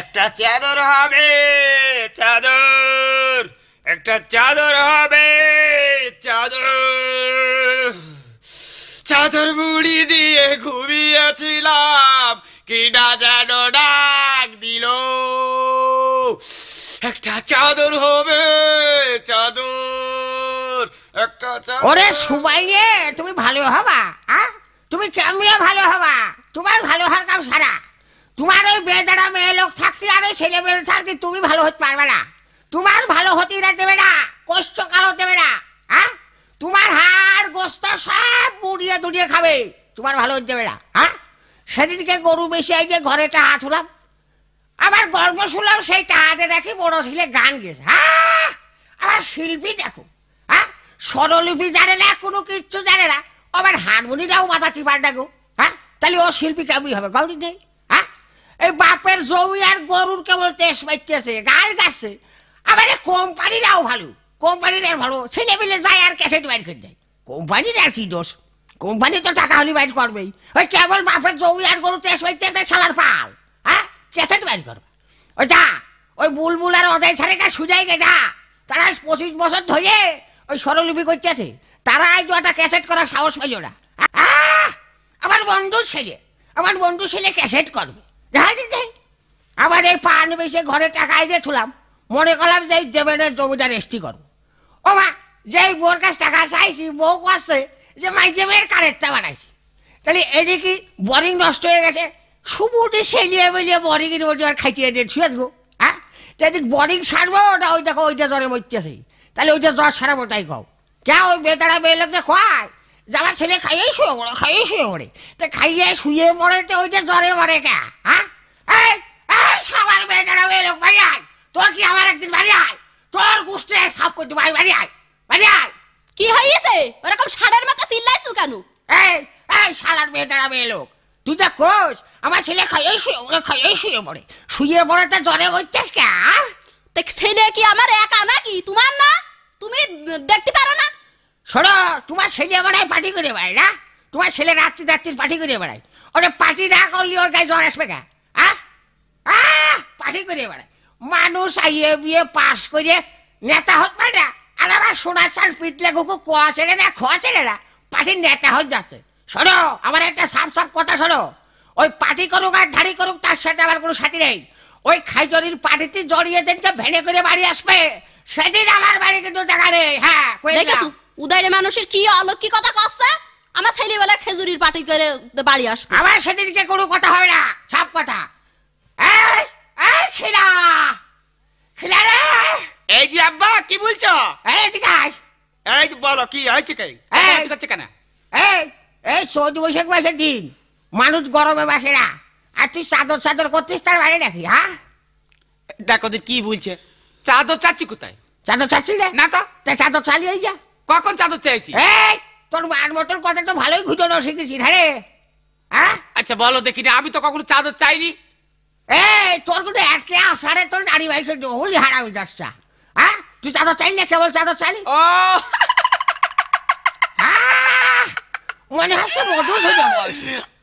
একটা চাদর হবে চাদর একটা চাদর হবে চাদর চাদর মুড়ি দিয়ে ঘুমিয়েছিলাম কিনা যেন ডাক দিল একটা চাদর হবে চাদর একটা ওরে সুবাইয়ে তুমি ভালো হবা হ্যাঁ তুমি কেমন ভালো হবা তোমার ভালো হওয়ার কাম সারা তোমার ওই বেদারা মেয়ে লোক থাকতে আর ওই ছেলে মেয়ে থাকতে তুমি ভালো হতে পারবে না তোমার ভালো হতে দেবে না কষ্ট কালো দেবে না হ্যাঁ তোমার হাড় গোস্ত সব মুড়িয়ে দুড়িয়ে খাবে তোমার ভালো হতে দেবে না হ্যাঁ সেদিনকে গরু বেশি যে ঘরে টাহা তুলাম আবার গল্প শুনলাম সেই টাহাতে দেখি বড় ছেলে গান গেছে হ্যাঁ আবার শিল্পী দেখো হ্যাঁ স্বরলিপি জানে না কোনো কিচ্ছু জানে না আবার হারমোনিটাও মাথা চিপার দেখো হ্যাঁ তাহলে ও শিল্পী কেমনি হবে গৌরী নেই এই বাপের জমি আর গরুর কেবল তেস পাইতেছে গাল গাছে আবার কোম্পানিরাও ভালো কোম্পানির আর ভালো ছেলে মিলে যায় আর ক্যাসেট বাইর করে দেয় কোম্পানির আর কি দোষ কোম্পানি তো টাকা হলে বাইর করবেই ওই কেবল বাপের জমি আর গরু টেস্ট পাইতেছে ছালার পাল হ্যাঁ ক্যাসেট বাইর করবে ওই যা ওই বুলবুল আর অজয় ছাড়ে কাজ সুজাই গে যা তারা পঁচিশ বছর ধরে ওই স্বরলিপি করতেছে তারা আজ দুটা ক্যাসেট করার সাহস পাইল না আমার বন্ধু ছেলে আমার বন্ধু ছেলে ক্যাসেট করবে আবার এই পান বেশি ঘরে টাকা দিয়ে ছিলাম মনে করলাম যে দেবেনের জমিটা রেস্টি করবো ও মা যে বোর কাছে টাকা চাইছি বউ কাছে যে মাই দেবের কারেরটা বানাইছি তাহলে এদিকে কি বোরিং নষ্ট হয়ে গেছে সুবুটি সেলিয়ে বেলিয়ে বোরিংয়ের মধ্যে আর খাইটিয়ে দিয়ে ছুঁয়ে দেবো হ্যাঁ তাই বরিং সারবো ওটা ওই দেখো ওইটা জ্বরে মরতেছি তাহলে ওইটা জ্বর সারাবো তাই কও কেন ওই বেতারা বেয়ে খোয়ায় যাবার ছেলে খাইয়েই শুয়ে পড়ে খাইয়ে শুয়ে পড়ে তো খাইয়ে শুয়ে পড়ে তো ওইটা জ্বরে মরে কে হ্যাঁ এই এই সবার ওই লোক বাড়ি আয় তোর কি আমার একদিন বাড়ি আয় তোর গুষ্ঠে সাফ করতে ভাই বাড়ি আয় বাড়ি আয় কি হয়েছে ওরকম ষাঁড়ের মতো চিল্লাইছু কেন এই এই শালার বেচারা মেয়ে লোক তুই যা কোষ আমার ছেলে খাইয়ে শুয়ে পড়ে খাইয়ে শুয়ে পড়ে শুয়ে পড়ে তো জ্বরে হচ্ছিস কে হ্যাঁ? ছেলে কি আমার একা নাকি তোমার না তুমি দেখতে পারো না শোনো তোমার ছেলে বেড়ায় পার্টি করে বেড়ায় না তোমার ছেলে রাত্রি রাত্রি পার্টি করে বেড়ায় ওরে পার্টি না করলি ওর গায়ে জ্বর আসবে কে পার্টি করে বেড়ায় মানুষ আইয়ে বিয়ে পাস করে নেতা হোক মানে না আর আমার সোনা চাল পিটলে কুকু কোয়া ছেড়ে না খোয়া ছেড়ে না পার্টির নেতা হতে যাচ্ছে শোনো আমার একটা সাফ সাফ কথা শোনো ওই পার্টি করুক আর ধাড়ি করুক তার সাথে আমার কোনো সাথী নেই ওই খাইজরির পার্টিতে জড়িয়ে দিনকে ভেড়ে করে বাড়ি আসবে সেদিন আমার বাড়ি কিন্তু জায়গা নেই হ্যাঁ উদারে মানুষের কি অলৌকিকতা করছে আমার ছেলেবেলা খেজুরির পাটি করে বাড়ি আসবো আমার সেদিনকে কোনো কথা হয় না সব কথা এই এই খিলা খিলা রে এই যে আব্বা কি বলছো এই এদিকে আয় এই বলো কি হয়েছে কে এই করছে কেন এই এই চৌদ্দ বৈশাখ মাসের দিন মানুষ গরমে বাসে না আর তুই চাদর চাদর করছিস তার বাড়ি নাকি হ্যাঁ দেখো কি বলছে চাদর চাচ্ছি কোথায় চাদর চাচ্ছি না তো তাই চাদর চালিয়ে যা কখন চাদর চাইছি এই তোর মার মতন কথা তো ভালোই ঘুচানো শিখেছিস হ্যাঁ রে হ্যাঁ আচ্ছা বলো দেখি না আমি তো কখনো চাদর চাইনি এই তোর কোনো আটকে আসারে তোর দাড়ি বাইকে হলি হারা হয়ে যাচ্ছে হ্যাঁ তুই চাদর চাইলি না কেবল চাদর চাইলি ও হ্যাঁ? মনে হচ্ছে মধুর হয়ে যাবো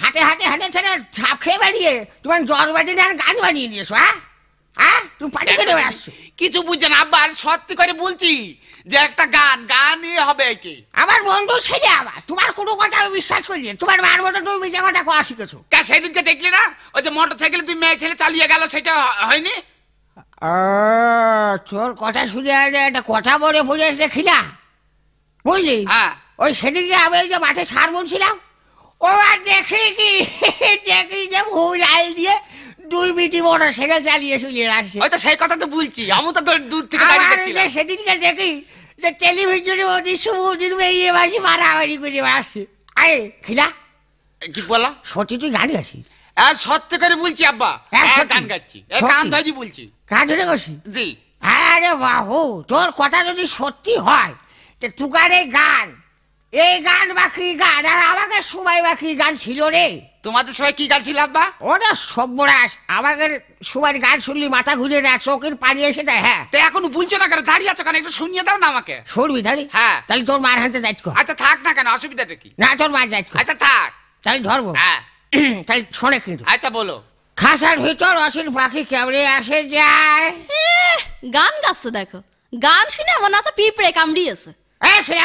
হাতে হাতে হাতে ছেড়ে ছাপ খেয়ে বেরিয়ে তোমার জ্বর বাজি দেন গান বানিয়ে নিয়েছো হ্যাঁ হ্যাঁ তুমি পাঠিয়ে দেবে বেড়াচ্ছো কিছু বুঝছে না আব্বা সত্যি করে বলছি যে একটা গান গানই হবে কি আমার বন্ধু ছেলে আবার তোমার কোনো কথা আমি বিশ্বাস করি তোমার মার মতো তুমি মিথ্যা কথা কোয়া শিখেছো তা সেদিনকে দেখলি না ওই যে মোটর সাইকেলে তুই মেয়ে ছেলে চালিয়ে গেল সেটা হয়নি তোর কথা শুনে একটা কথা বলে বুঝে দেখি না বুঝলি হ্যাঁ। ওই সেদিনকে আমি ওই যে মাঠে সার বলছিলাম ওরা দেখে কি দেখি যে ভুল আইল দিয়ে দুই মিটি মোটর সেটা চালিয়ে চলিয়ে আসছে হয়তো সেই কথা তো বলছি আমি তো তোর দূর থেকে দাঁড়িয়ে সেদিনকে দেখি যে টেলিভিশনে ওদের শুভদিন মেয়ে বাসি মারামারি করে আসছে আরে খিলা কি বলা সত্যি তুই গাড়ি গাছিস আর হ্যাঁ, সত্যি করে বলছি আব্বা হ্যাঁ, হ্যাঁ, গান গাচ্ছি গান ধরে বলছি গান ধরে গাছি জি আরে বাহু তোর কথা যদি সত্যি হয় তো তুকারে গান এই গান বা কি গান আর আমাকে সবাই বা কি গান ছিল রে তোমাদের সবাই কি গান ছিল আব্বা ওটা সব্যরাস আমাদের সবার গান শুনলি মাথা ঘুরে দেয় চোখের পানি এসে দেয় হ্যাঁ তো এখন বুঝছো না কেন দাঁড়িয়ে আছো কেন একটু শুনিয়ে দাও না আমাকে শুনবি দাঁড়ি হ্যাঁ তাহলে তোর মার হাতে যাইট আচ্ছা থাক না কেন অসুবিধাটা কি না তোর মার যাইট আচ্ছা থাক তাহলে ধরবো হ্যাঁ তাহলে শোনে কিন্তু আচ্ছা বলো খাসার ভিতর অসীর পাখি কেমনে আসে যায় গান গাচ্ছে দেখো গান শুনে আমার নাচা পিঁপড়ে কামড়িয়েছে এ সে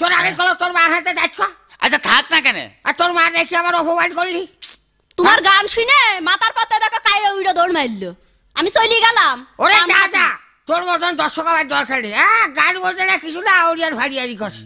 তোর আগে গেল তোর মার হাতে যাচ্ছ আচ্ছা থাক না কেন আর তোর মা দেখি আমার অপমান করলি তোমার গান শুনে মাথার পাতা দেখো কায়ে উইড়ে দৌড় মারলো আমি চলি গেলাম ওরে যা যা তোর মতন দর্শক আমার দরকার নেই হ্যাঁ গান বলতে না কিছু না আউরিয়ার ভারিয়ারি করছে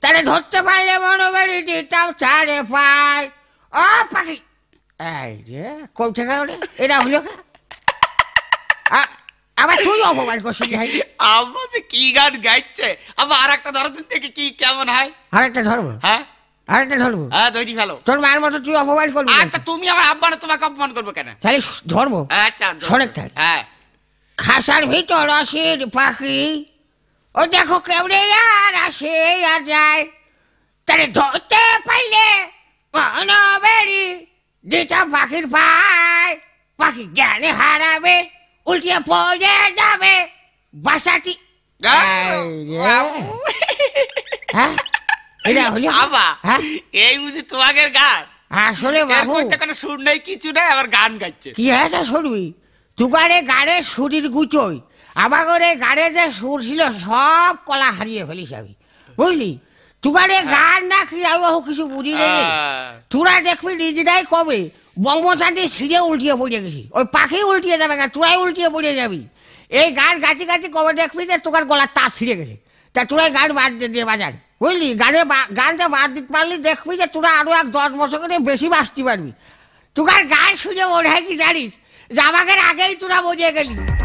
তাহলে ধরতে পারলে মনোবেরি দিতাম ছাড়ে পাই ও পাখি এই রে কোথায় গেল রে এটা হলো কা আবার তুই অপমান করছিস ভাই আম্মা যে কি গান গাইছে আবার আর একটা ধরো থেকে কি কেমন হয় আর একটা ধরবো হ্যাঁ আর একটা ধরবো হ্যাঁ ধরি তোর মতো তুই করবি আচ্ছা, তুমি আব্বা তোমাকে কেন তাহলে ধরবো আচ্ছা, হ্যাঁ খাসার ভিতর আসির পাখি ও দেখো কেমনে আর আসে আর যায় ধরতে পাইলে পাখির পাখি জ্ঞানে হারাবে উল্টিয়ে পড়ে যাবে বাসাটি হ্যাঁ? হ্যাঁ? এই বুঝি আসলে হ্যাঁ, সুর নেই কিছু আবার গান যে সুর ছিল সব কলা হারিয়ে ফেলিস আমি বুঝলি তুগারে গান না কি কিছু বুঝি নেই তোরা দেখবি নিজেরাই কবে বঙ্গসাতে সিঁড়ে উল্টিয়ে পড়ে গেছি ওই পাখি উল্টিয়ে যাবে না তোরাই উল্টিয়ে পড়ে যাবি এই গাড় গাছি গাছি কবে দেখবি যে তোকার গলার তা ছিঁড়ে গেছে তা তোরাই গাড় বাদ দিয়ে বাজার বুঝলি গাড়ে গাড়টা বাদ দিতে পারলি দেখবি যে তোরা আরও এক দশ বছর করে বেশি বাঁচতে পারবি তোকার গাড় ছিঁড়ে ওঠায় কি জানিস জামাকের আগেই তোরা বোঝে গেলি